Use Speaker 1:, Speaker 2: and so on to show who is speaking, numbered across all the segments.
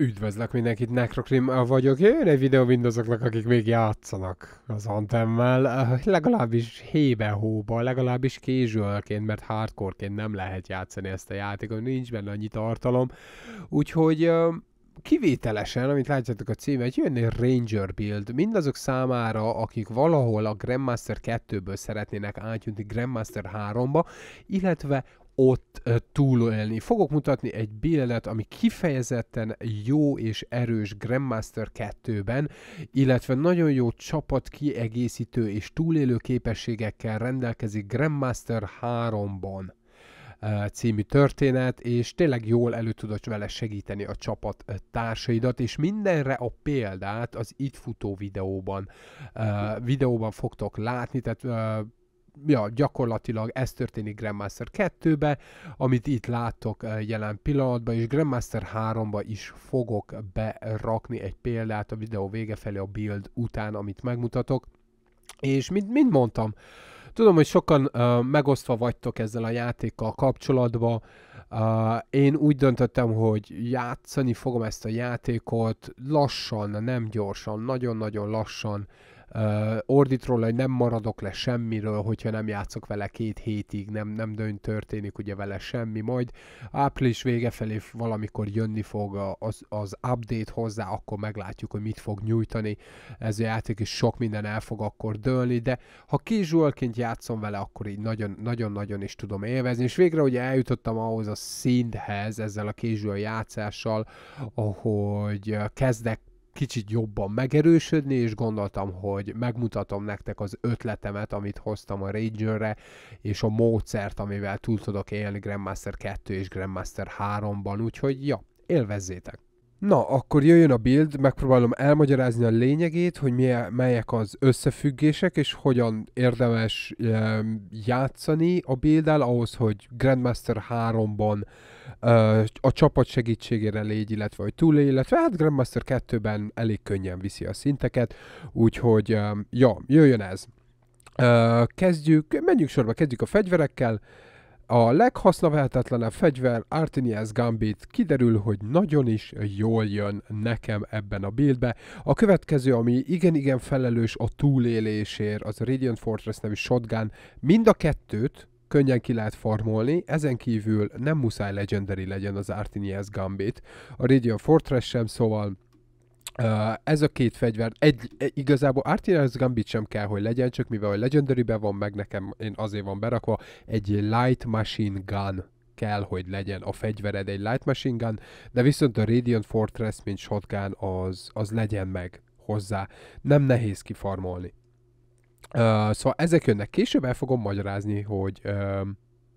Speaker 1: Üdvözlök mindenkit, Necrocrim vagyok. Jön egy videó mindazoknak, akik még játszanak az Antemmel, eh, legalábbis hébe-hóba, legalábbis kézsölként, mert hardcoreként nem lehet játszani ezt a játékot, nincs benne annyi tartalom. Úgyhogy eh, kivételesen, amit látjátok a címet, jön egy Ranger build. Mindazok számára, akik valahol a Grandmaster 2-ből szeretnének átjutni Grandmaster 3-ba, illetve ott túlélni. Fogok mutatni egy billelet, ami kifejezetten jó és erős Grandmaster 2-ben, illetve nagyon jó csapat kiegészítő és túlélő képességekkel rendelkezik Grandmaster 3-ban című történet, és tényleg jól elő tudod vele segíteni a csapat társaidat, és mindenre a példát az itt futó videóban, videóban fogtok látni, tehát ja, gyakorlatilag ez történik Grandmaster 2-be, amit itt látok eh, jelen pillanatban, és Grandmaster 3-ba is fogok berakni egy példát a videó vége felé a build után, amit megmutatok. És mint, mint mondtam, tudom, hogy sokan uh, megosztva vagytok ezzel a játékkal kapcsolatban, Uh, én úgy döntöttem, hogy játszani fogom ezt a játékot lassan, nem gyorsan, nagyon-nagyon lassan uh, ordítról, hogy nem maradok le semmiről, hogyha nem játszok vele két hétig, nem, nem dönt történik ugye vele semmi, majd április vége felé valamikor jönni fog az, az update hozzá, akkor meglátjuk, hogy mit fog nyújtani ez a játék, és sok minden el fog akkor dőlni, de ha kizsúlként játszom vele, akkor így nagyon-nagyon is tudom élvezni, és végre ugye eljutottam ahhoz a szinthez ezzel a casual játszással, ahogy kezdek kicsit jobban megerősödni, és gondoltam, hogy megmutatom nektek az ötletemet, amit hoztam a Ranger-re, és a módszert, amivel túl tudok élni Grandmaster 2 és Grandmaster 3-ban, úgyhogy ja, élvezzétek! Na, akkor jöjjön a build, megpróbálom elmagyarázni a lényegét, hogy milyen, melyek az összefüggések, és hogyan érdemes e, játszani a build-el ahhoz, hogy Grandmaster 3-ban e, a csapat segítségére légy, illetve hogy túlélj, illetve hát Grandmaster 2-ben elég könnyen viszi a szinteket, úgyhogy e, ja, jöjjön ez. E, kezdjük, menjünk sorba, kezdjük a fegyverekkel. A leghasznavehetetlenebb fegyver Artinias Gambit kiderül, hogy nagyon is jól jön nekem ebben a buildbe. A következő, ami igen-igen felelős a túlélésért, az a Radiant Fortress nevű shotgun. Mind a kettőt könnyen ki lehet farmolni, ezen kívül nem muszáj legendary legyen az Artinias Gambit. A Radiant Fortress sem, szóval Uh, ez a két fegyver, egy, egy igazából Artillery's Gambit sem kell, hogy legyen, csak mivel a legendary van meg nekem, én azért van berakva, egy Light Machine Gun kell, hogy legyen a fegyvered egy Light Machine Gun, de viszont a Radiant Fortress, mint shotgun, az, az legyen meg hozzá. Nem nehéz kifarmolni. Uh, szóval ezek jönnek. Később el fogom magyarázni, hogy uh,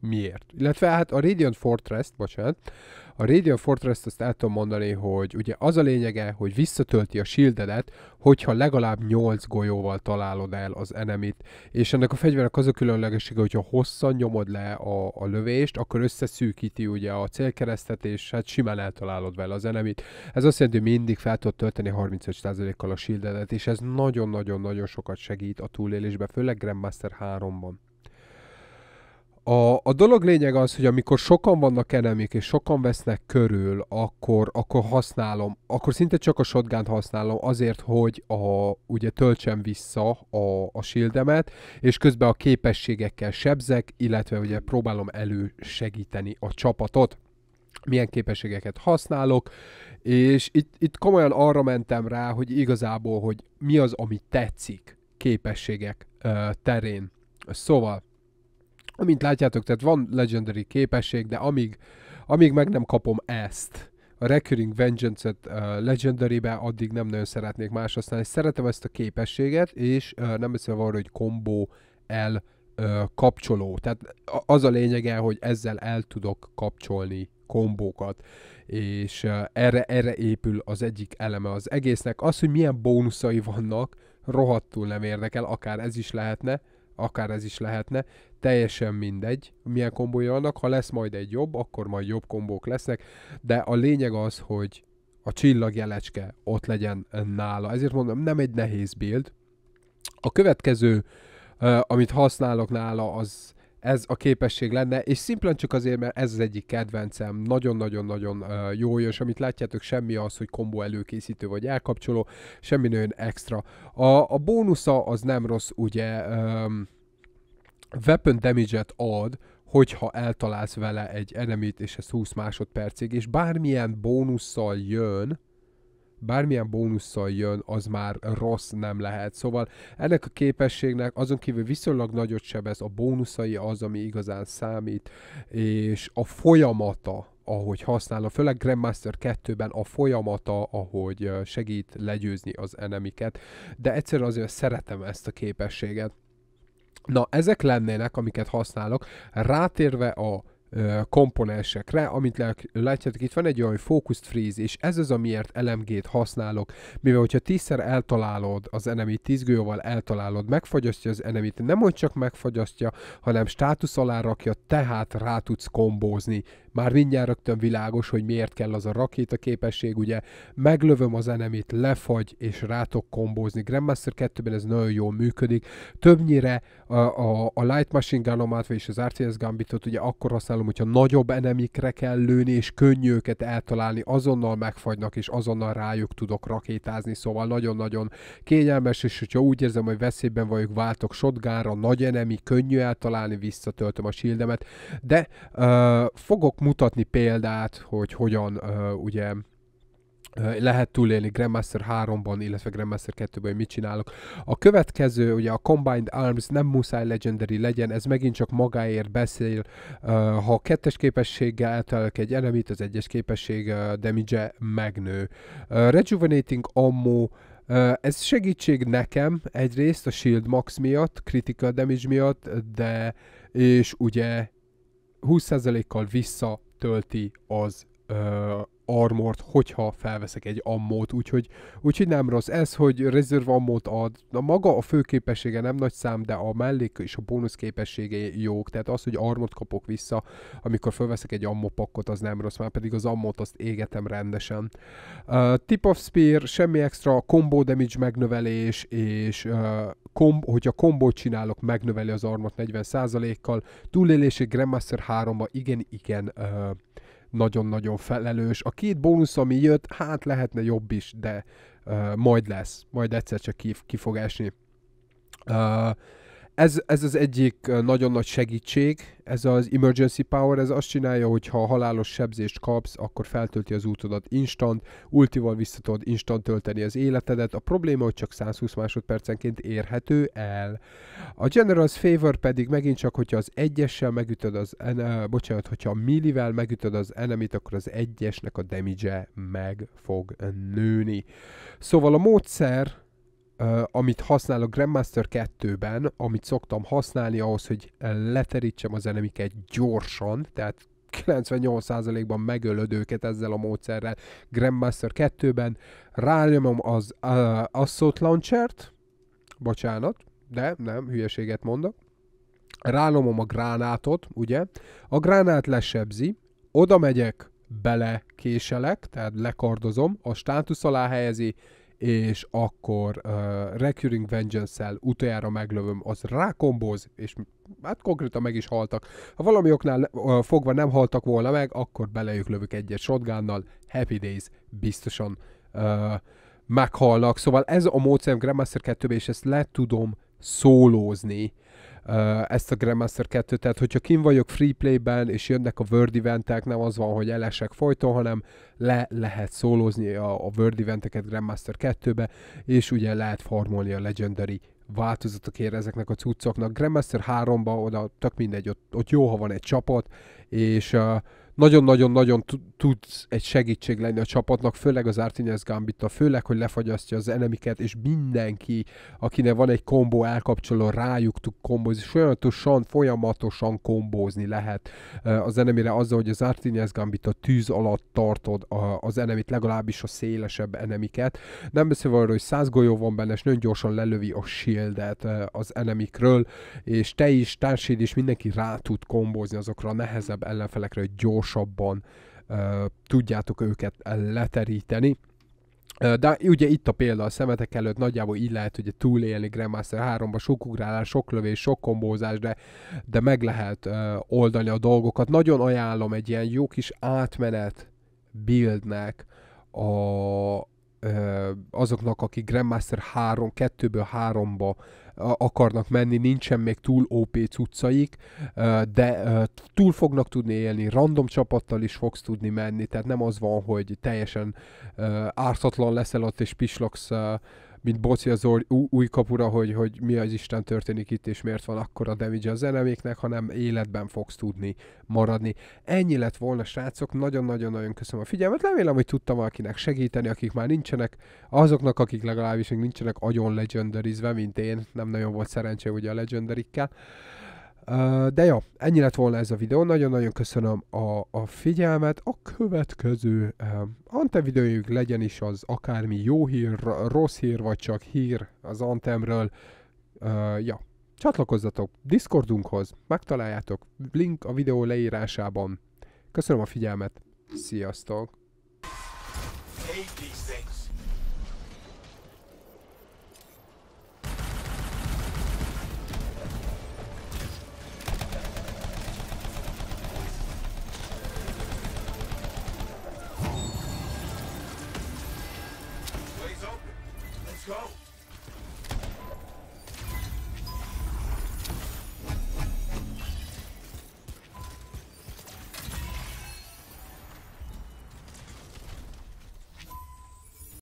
Speaker 1: miért. Illetve hát a Radiant Fortress, bocsánat, a Radiant Fortress azt el tudom mondani, hogy ugye az a lényege, hogy visszatölti a shieldedet, hogyha legalább 8 golyóval találod el az enemit, és ennek a fegyvernek az a különlegessége, hogyha hosszan nyomod le a, a lövést, akkor összeszűkíti ugye a célkeresztet, és hát simán eltalálod vele az enemit. Ez azt jelenti, hogy mindig fel tudod tölteni 35%-kal a shieldedet, és ez nagyon-nagyon-nagyon sokat segít a túlélésbe, főleg Grandmaster 3-ban. A, a dolog lényeg az, hogy amikor sokan vannak enemik, és sokan vesznek körül, akkor, akkor használom, akkor szinte csak a shotgun használom azért, hogy a, ugye töltsem vissza a, a shieldemet, és közben a képességekkel sebzek, illetve ugye próbálom elősegíteni a csapatot milyen képességeket használok, és itt, itt komolyan arra mentem rá, hogy igazából, hogy mi az, ami tetszik képességek terén. Szóval Amint látjátok, tehát van legendary képesség, de amíg, amíg meg nem kapom ezt, a Recurring Vengeance-et uh, Legendary-be, addig nem nagyon szeretnék más használni. Szeretem ezt a képességet, és uh, nem beszélve arra, hogy combo el uh, kapcsoló. Tehát az a lényege, hogy ezzel el tudok kapcsolni kombókat, és uh, erre, erre épül az egyik eleme az egésznek. Az, hogy milyen bónuszai vannak, rohadtul nem érdekel, akár ez is lehetne, akár ez is lehetne, teljesen mindegy, milyen kombója vannak, ha lesz majd egy jobb, akkor majd jobb kombók lesznek, de a lényeg az, hogy a csillagjelecske ott legyen nála. Ezért mondom, nem egy nehéz build. A következő, amit használok nála, az ez a képesség lenne, és szimplán csak azért, mert ez az egyik kedvencem, nagyon-nagyon-nagyon jó, és amit látjátok, semmi az, hogy kombó előkészítő vagy elkapcsoló, semmi nagyon extra. A, a bónusza az nem rossz, ugye um, weapon damage-et ad, hogyha eltalálsz vele egy enemit, és ez 20 másodpercig, és bármilyen bónusszal jön, bármilyen bónusszal jön, az már rossz nem lehet. Szóval ennek a képességnek azon kívül viszonylag nagyot sebez, a bónuszai az, ami igazán számít, és a folyamata, ahogy használom, főleg Grandmaster 2-ben a folyamata, ahogy segít legyőzni az enemiket, de egyszerűen azért szeretem ezt a képességet. Na, ezek lennének, amiket használok. Rátérve a komponensekre, amit látjátok, itt van egy olyan, focused freeze, és ez az, amiért LMG-t használok, mivel hogyha tízszer eltalálod az enemit, tízgőjóval eltalálod, megfagyasztja az enemit, nem hogy csak megfagyasztja, hanem státusz alá rakja, tehát rá tudsz kombózni már mindjárt rögtön világos, hogy miért kell az a rakéta képesség, ugye meglövöm az enemit, lefagy és rátok kombózni. Grandmaster 2-ben ez nagyon jól működik. Többnyire a, a, a Light Machine Gunomat és az RTS Gambitot ugye akkor használom, hogyha nagyobb enemikre kell lőni és könnyű őket eltalálni, azonnal megfagynak és azonnal rájuk tudok rakétázni, szóval nagyon-nagyon kényelmes, és hogyha úgy érzem, hogy veszélyben vagyok, váltok shotgunra, nagy enemi, könnyű eltalálni, visszatöltöm a shieldemet, de uh, fogok mutatni példát, hogy hogyan uh, ugye lehet túlélni Grandmaster 3-ban, illetve Grandmaster 2-ben, hogy mit csinálok. A következő, ugye a Combined Arms nem muszáj legendary legyen, ez megint csak magáért beszél. Ha a kettes képességgel eltelek egy elemit, az egyes képesség damage megnő. Rejuvenating Ammo ez segítség nekem egyrészt a shield max miatt, critical damage miatt, de és ugye 20%-kal visszatölti az uh, armort, hogyha felveszek egy ammót, úgyhogy, úgyhogy nem rossz. Ez, hogy reserve ammót ad, na maga a fő képessége nem nagy szám, de a mellék és a bónusz képessége jók, tehát az, hogy armot kapok vissza, amikor felveszek egy pakkot, az nem rossz, már pedig az ammót azt égetem rendesen. Uh, tip of Spear, semmi extra, combo damage megnövelés és uh, kom- hogyha kombót csinálok, megnöveli az armat 40%-kal. Túlélési Grandmaster 3-ba igen, igen uh, nagyon-nagyon felelős. A két bónusz, ami jött, hát lehetne jobb is, de uh, majd lesz. Majd egyszer csak ki, ki fog esni. Uh, ez, ez az egyik nagyon nagy segítség, ez az emergency power, ez azt csinálja, hogy ha halálos sebzést kapsz, akkor feltölti az útodat instant, ultival vissza tudod instant tölteni az életedet. A probléma, hogy csak 120 másodpercenként érhető el. A General's Favor pedig megint csak, hogyha az egyessel megütöd az, en- bocsánat, hogyha a millivel megütöd az enemit, akkor az egyesnek a damage meg fog nőni. Szóval a módszer Uh, amit a Grandmaster 2-ben, amit szoktam használni ahhoz, hogy leterítsem az enemiket gyorsan, tehát 98%-ban megölöd őket ezzel a módszerrel Grandmaster 2-ben. Rányomom az uh, Assault t bocsánat, de nem, hülyeséget mondok. Rálomom a gránátot, ugye? A gránát lesebzi, oda megyek, bele késelek, tehát lekardozom, a státusz alá helyezi, és akkor uh, Recurring Vengeance-el utoljára meglövöm, az rákombóz, és hát konkrétan meg is haltak. Ha valami oknál uh, fogva nem haltak volna meg, akkor belejük lövök egyet shotgunnal, Happy Days biztosan uh, meghalnak. Szóval ez a módszerem Grandmaster 2 és ezt le tudom szólózni. Uh, ezt a Grandmaster 2, tehát hogyha kim vagyok free ben és jönnek a World eventek, nem az van, hogy elesek folyton, hanem le lehet szólózni a, a World eventeket Grandmaster 2-be, és ugye lehet farmolni a Legendary változatokért ezeknek a cuccoknak. Grandmaster 3-ba oda tök mindegy, ott, ott jó, ha van egy csapat, és uh, nagyon-nagyon-nagyon tud egy segítség lenni a csapatnak, főleg az Artinez Gambita, főleg, hogy lefagyasztja az enemiket, és mindenki, akinek van egy kombó elkapcsoló, rájuk tud kombózni, folyamatosan, folyamatosan kombózni lehet az enemire azzal, hogy az Artinez Gambita tűz alatt tartod az enemit, legalábbis a szélesebb enemiket. Nem beszélve arról, hogy száz golyó van benne, és nagyon gyorsan lelövi a shieldet az enemikről, és te is, társid is mindenki rá tud kombózni azokra a nehezebb ellenfelekre, hogy gyors gyorsabban tudjátok őket leteríteni. De ugye itt a példa a szemetek előtt, nagyjából így lehet ugye túlélni Grandmaster 3-ba, sok ugrálás, sok lövés, sok kombózás, de, de meg lehet uh, oldani a dolgokat. Nagyon ajánlom egy ilyen jó kis átmenet buildnek a, azoknak, akik Grandmaster 3, 2-ből 3-ba akarnak menni, nincsen még túl OP cuccaik, de túl fognak tudni élni, random csapattal is fogsz tudni menni, tehát nem az van, hogy teljesen ártatlan leszel ott és pislogsz mint boci az új, új kapura, hogy, hogy mi az Isten történik itt, és miért van akkor a damage a zeneméknek, hanem életben fogsz tudni maradni. Ennyi lett volna, srácok, nagyon-nagyon-nagyon köszönöm a figyelmet, remélem, hogy tudtam valakinek segíteni, akik már nincsenek, azoknak, akik legalábbis még nincsenek agyon legendarizve, mint én, nem nagyon volt szerencsé ugye a legendarikkel. De jó, ennyi lett volna ez a videó. Nagyon-nagyon köszönöm a, a figyelmet. A következő Antem videójuk legyen is az akármi jó hír, rossz hír, vagy csak hír az Antemről. Ja, csatlakozzatok Discordunkhoz, megtaláljátok link a videó leírásában. Köszönöm a figyelmet, sziasztok! Hate